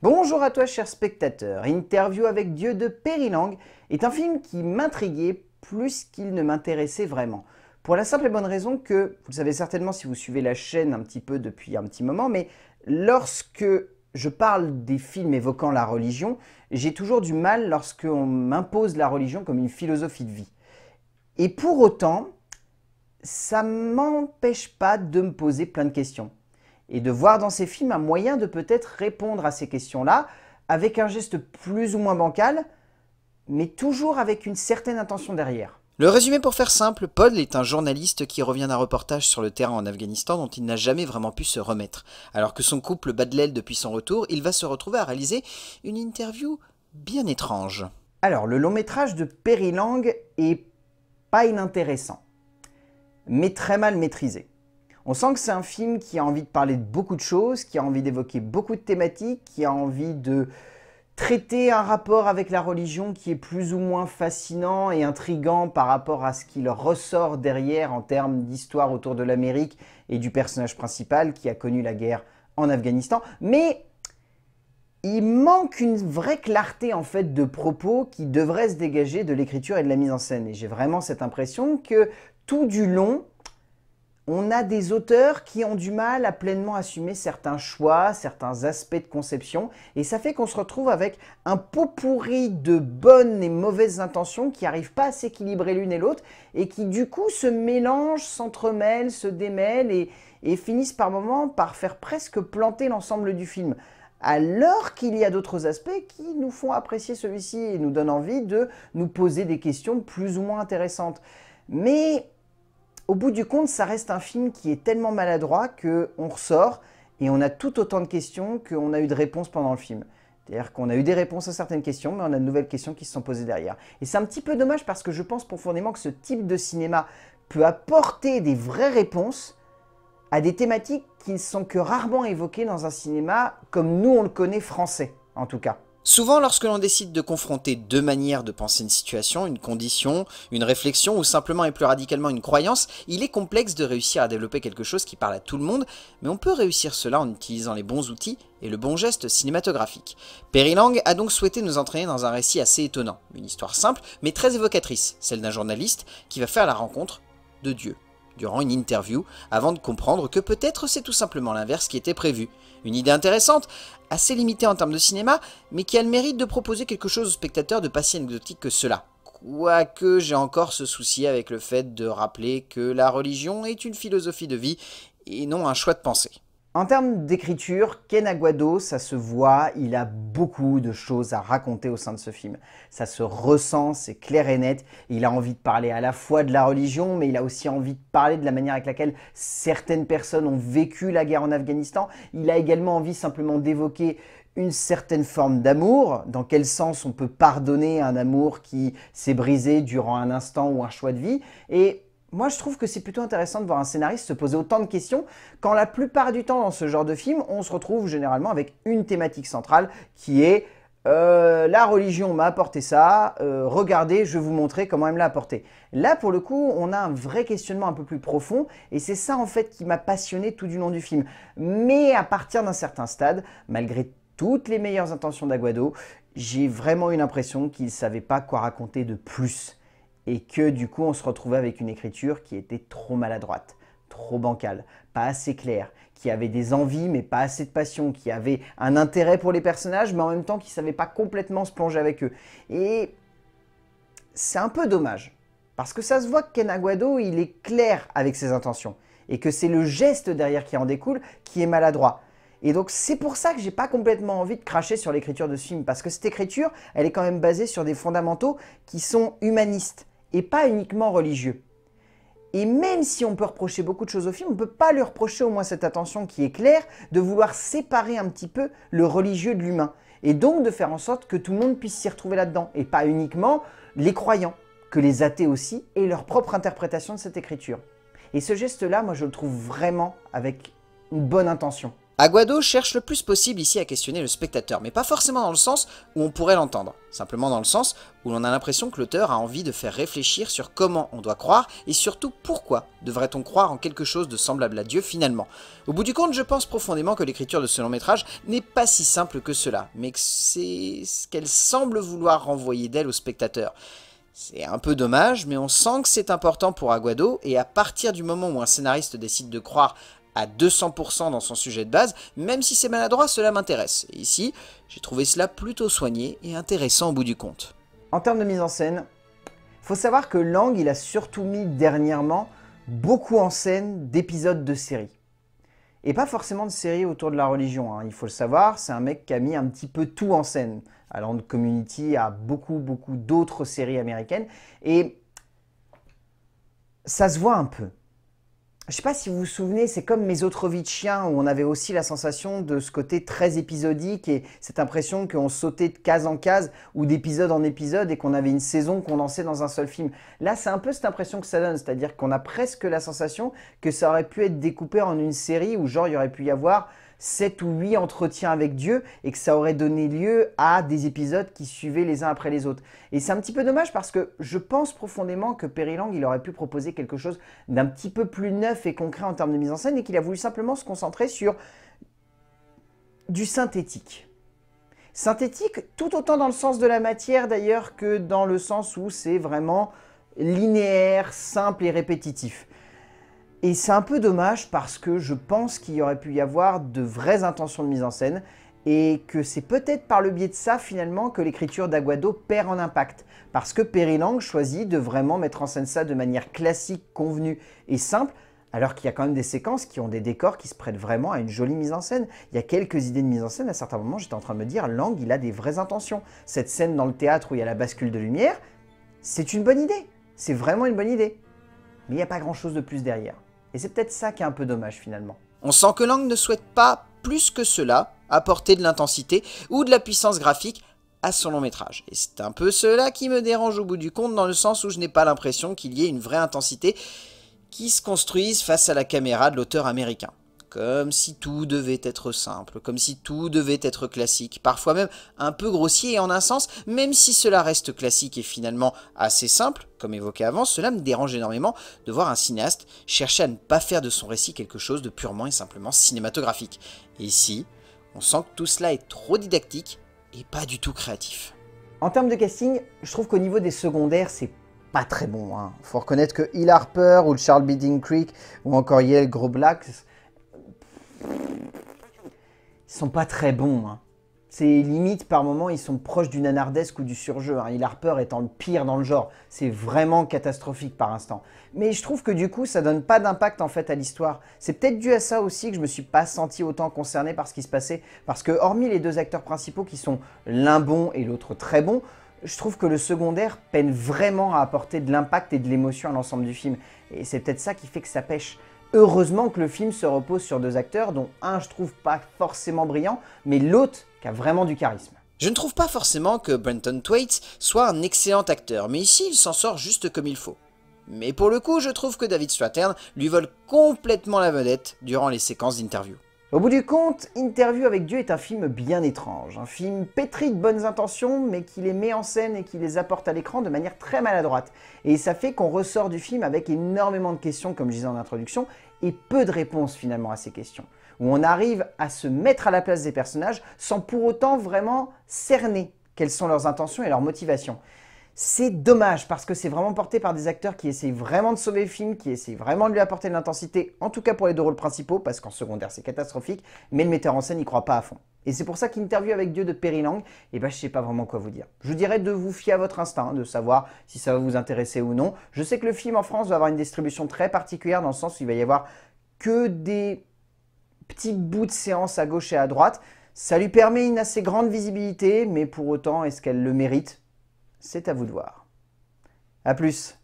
Bonjour à toi cher spectateur, Interview avec Dieu de périlangue est un film qui m'intriguait plus qu'il ne m'intéressait vraiment. Pour la simple et bonne raison que, vous le savez certainement si vous suivez la chaîne un petit peu depuis un petit moment, mais lorsque je parle des films évoquant la religion, j'ai toujours du mal lorsqu'on m'impose la religion comme une philosophie de vie. Et pour autant, ça m'empêche pas de me poser plein de questions et de voir dans ces films un moyen de peut-être répondre à ces questions-là avec un geste plus ou moins bancal, mais toujours avec une certaine intention derrière. Le résumé pour faire simple, Paul est un journaliste qui revient d'un reportage sur le terrain en Afghanistan dont il n'a jamais vraiment pu se remettre. Alors que son couple bat de l'aile depuis son retour, il va se retrouver à réaliser une interview bien étrange. Alors, le long métrage de Perry Lang est pas inintéressant, mais très mal maîtrisé. On sent que c'est un film qui a envie de parler de beaucoup de choses, qui a envie d'évoquer beaucoup de thématiques, qui a envie de traiter un rapport avec la religion qui est plus ou moins fascinant et intrigant par rapport à ce qu'il ressort derrière en termes d'histoire autour de l'Amérique et du personnage principal qui a connu la guerre en Afghanistan. Mais il manque une vraie clarté en fait de propos qui devrait se dégager de l'écriture et de la mise en scène. Et j'ai vraiment cette impression que tout du long, on a des auteurs qui ont du mal à pleinement assumer certains choix, certains aspects de conception, et ça fait qu'on se retrouve avec un pot pourri de bonnes et mauvaises intentions qui n'arrivent pas à s'équilibrer l'une et l'autre, et qui du coup se mélangent, s'entremêlent, se démêlent, et, finissent par moments par faire presque planter l'ensemble du film. Alors qu'il y a d'autres aspects qui nous font apprécier celui-ci et nous donnent envie de nous poser des questions plus ou moins intéressantes. Mais au bout du compte, ça reste un film qui est tellement maladroit que on ressort et on a tout autant de questions qu'on a eu de réponses pendant le film. C'est-à-dire qu'on a eu des réponses à certaines questions, mais on a de nouvelles questions qui se sont posées derrière. Et c'est un petit peu dommage parce que je pense profondément que ce type de cinéma peut apporter des vraies réponses à des thématiques qui ne sont que rarement évoquées dans un cinéma comme nous on le connaît français, en tout cas. Souvent, lorsque l'on décide de confronter deux manières de penser une situation, une condition, une réflexion ou simplement et plus radicalement une croyance, il est complexe de réussir à développer quelque chose qui parle à tout le monde, mais on peut réussir cela en utilisant les bons outils et le bon geste cinématographique. Perry Lang a donc souhaité nous entraîner dans un récit assez étonnant, une histoire simple mais très évocatrice, celle d'un journaliste qui va faire la rencontre de Dieu durant une interview, avant de comprendre que peut-être c'est tout simplement l'inverse qui était prévu. Une idée intéressante, assez limitée en termes de cinéma, mais qui a le mérite de proposer quelque chose aux spectateurs de pas si anecdotique que cela. Quoique j'ai encore ce souci avec le fait de rappeler que la religion est une philosophie de vie et non un choix de pensée. En termes d'écriture, Ken Aguado, ça se voit, il a beaucoup de choses à raconter au sein de ce film. Ça se ressent, c'est clair et net. Il a envie de parler à la fois de la religion, mais il a aussi envie de parler de la manière avec laquelle certaines personnes ont vécu la guerre en Afghanistan. Il a également envie simplement d'évoquer une certaine forme d'amour, dans quel sens on peut pardonner un amour qui s'est brisé durant un instant ou un choix de vie. Et moi, je trouve que c'est plutôt intéressant de voir un scénariste se poser autant de questions, quand la plupart du temps dans ce genre de film, on se retrouve généralement avec une thématique centrale qui est euh, la religion m'a apporté ça, euh, regardez, je vais vous montrer comment elle me l'a apporté. Là, pour le coup, on a un vrai questionnement un peu plus profond, et c'est ça en fait qui m'a passionné tout du long du film. Mais à partir d'un certain stade, malgré toutes les meilleures intentions d'Aguado, j'ai vraiment eu l'impression qu'il ne savait pas quoi raconter de plus et que du coup on se retrouvait avec une écriture qui était trop maladroite, trop bancale, pas assez claire, qui avait des envies mais pas assez de passion, qui avait un intérêt pour les personnages mais en même temps qui ne savait pas complètement se plonger avec eux. Et c'est un peu dommage, parce que ça se voit que Ken Aguado il est clair avec ses intentions, et que c'est le geste derrière qui en découle qui est maladroit. Et donc c'est pour ça que j'ai pas complètement envie de cracher sur l'écriture de ce film, parce que cette écriture, elle est quand même basée sur des fondamentaux qui sont humanistes et pas uniquement religieux. Et même si on peut reprocher beaucoup de choses au film, on ne peut pas lui reprocher au moins cette attention qui est claire de vouloir séparer un petit peu le religieux de l'humain. Et donc de faire en sorte que tout le monde puisse s'y retrouver là-dedans, et pas uniquement les croyants, que les athées aussi et leur propre interprétation de cette écriture. Et ce geste-là, moi je le trouve vraiment avec une bonne intention. Aguado cherche le plus possible ici à questionner le spectateur, mais pas forcément dans le sens où on pourrait l'entendre, simplement dans le sens où l'on a l'impression que l'auteur a envie de faire réfléchir sur comment on doit croire et surtout pourquoi devrait-on croire en quelque chose de semblable à Dieu finalement. Au bout du compte, je pense profondément que l'écriture de ce long métrage n'est pas si simple que cela, mais que c'est ce qu'elle semble vouloir renvoyer d'elle au spectateur. C'est un peu dommage, mais on sent que c'est important pour Aguado, et à partir du moment où un scénariste décide de croire à 200% dans son sujet de base, même si c'est maladroit, cela m'intéresse. ici, j'ai trouvé cela plutôt soigné et intéressant au bout du compte. En termes de mise en scène, faut savoir que Lang, il a surtout mis dernièrement beaucoup en scène d'épisodes de séries. Et pas forcément de séries autour de la religion, hein. il faut le savoir, c'est un mec qui a mis un petit peu tout en scène, allant de Community à beaucoup, beaucoup d'autres séries américaines, et ça se voit un peu. Je sais pas si vous vous souvenez, c'est comme mes autres vies de chien où on avait aussi la sensation de ce côté très épisodique et cette impression qu'on sautait de case en case ou d'épisode en épisode et qu'on avait une saison qu'on condensée dans un seul film. Là, c'est un peu cette impression que ça donne, c'est-à-dire qu'on a presque la sensation que ça aurait pu être découpé en une série où genre il y aurait pu y avoir 7 ou 8 entretiens avec Dieu et que ça aurait donné lieu à des épisodes qui suivaient les uns après les autres. Et c'est un petit peu dommage parce que je pense profondément que Perry Lang, il aurait pu proposer quelque chose d'un petit peu plus neuf et concret en termes de mise en scène et qu'il a voulu simplement se concentrer sur du synthétique. Synthétique tout autant dans le sens de la matière d'ailleurs que dans le sens où c'est vraiment linéaire, simple et répétitif. Et c'est un peu dommage parce que je pense qu'il y aurait pu y avoir de vraies intentions de mise en scène et que c'est peut-être par le biais de ça finalement que l'écriture d'Aguado perd en impact, parce que Perry Lang choisit de vraiment mettre en scène ça de manière classique, convenue et simple, alors qu'il y a quand même des séquences qui ont des décors qui se prêtent vraiment à une jolie mise en scène. Il y a quelques idées de mise en scène, à certains moments j'étais en train de me dire, Lang il a des vraies intentions. Cette scène dans le théâtre où il y a la bascule de lumière, c'est une bonne idée, c'est vraiment une bonne idée. Mais il n'y a pas grand chose de plus derrière. Et c'est peut-être ça qui est un peu dommage finalement. On sent que Lang ne souhaite pas plus que cela apporter de l'intensité ou de la puissance graphique à son long métrage. Et c'est un peu cela qui me dérange au bout du compte, dans le sens où je n'ai pas l'impression qu'il y ait une vraie intensité qui se construise face à la caméra de l'auteur américain comme si tout devait être simple, comme si tout devait être classique, parfois même un peu grossier et en un sens, même si cela reste classique et finalement assez simple, comme évoqué avant, cela me dérange énormément de voir un cinéaste chercher à ne pas faire de son récit quelque chose de purement et simplement cinématographique. Et ici, on sent que tout cela est trop didactique et pas du tout créatif. En termes de casting, je trouve qu'au niveau des secondaires, c'est pas très bon. Il hein. Faut reconnaître que Hill Harper ou Charles Bidding Creek ou encore Yale Gros ils sont pas très bons. Hein. C'est limite par moment, ils sont proches du nanardesque ou du surjeu. Hein. Il a peur étant le pire dans le genre. C'est vraiment catastrophique par instant. Mais je trouve que du coup, ça donne pas d'impact en fait à l'histoire. C'est peut-être dû à ça aussi que je me suis pas senti autant concerné par ce qui se passait. Parce que hormis les deux acteurs principaux qui sont l'un bon et l'autre très bon, je trouve que le secondaire peine vraiment à apporter de l'impact et de l'émotion à l'ensemble du film. Et c'est peut-être ça qui fait que ça pêche. Heureusement que le film se repose sur deux acteurs, dont un je trouve pas forcément brillant, mais l'autre qui a vraiment du charisme. Je ne trouve pas forcément que Brenton Thwaites soit un excellent acteur, mais ici il s'en sort juste comme il faut. Mais pour le coup, je trouve que David Stratton lui vole complètement la vedette durant les séquences d'interview. Au bout du compte, Interview avec Dieu est un film bien étrange, un film pétri de bonnes intentions, mais qui les met en scène et qui les apporte à l'écran de manière très maladroite. Et ça fait qu'on ressort du film avec énormément de questions, comme je disais en introduction, et peu de réponses finalement à ces questions. Où on arrive à se mettre à la place des personnages sans pour autant vraiment cerner quelles sont leurs intentions et leurs motivations. C'est dommage parce que c'est vraiment porté par des acteurs qui essayent vraiment de sauver le film, qui essayent vraiment de lui apporter de l'intensité, en tout cas pour les deux rôles principaux, parce qu'en secondaire c'est catastrophique, mais le metteur en scène n'y croit pas à fond. Et c'est pour ça qu'Interview avec Dieu de Perry Et eh ben, je sais pas vraiment quoi vous dire. Je vous dirais de vous fier à votre instinct, de savoir si ça va vous intéresser ou non. Je sais que le film en France va avoir une distribution très particulière dans le sens où il va y avoir que des petits bouts de séance à gauche et à droite. Ça lui permet une assez grande visibilité, mais pour autant, est-ce qu'elle le mérite c'est à vous de voir. A plus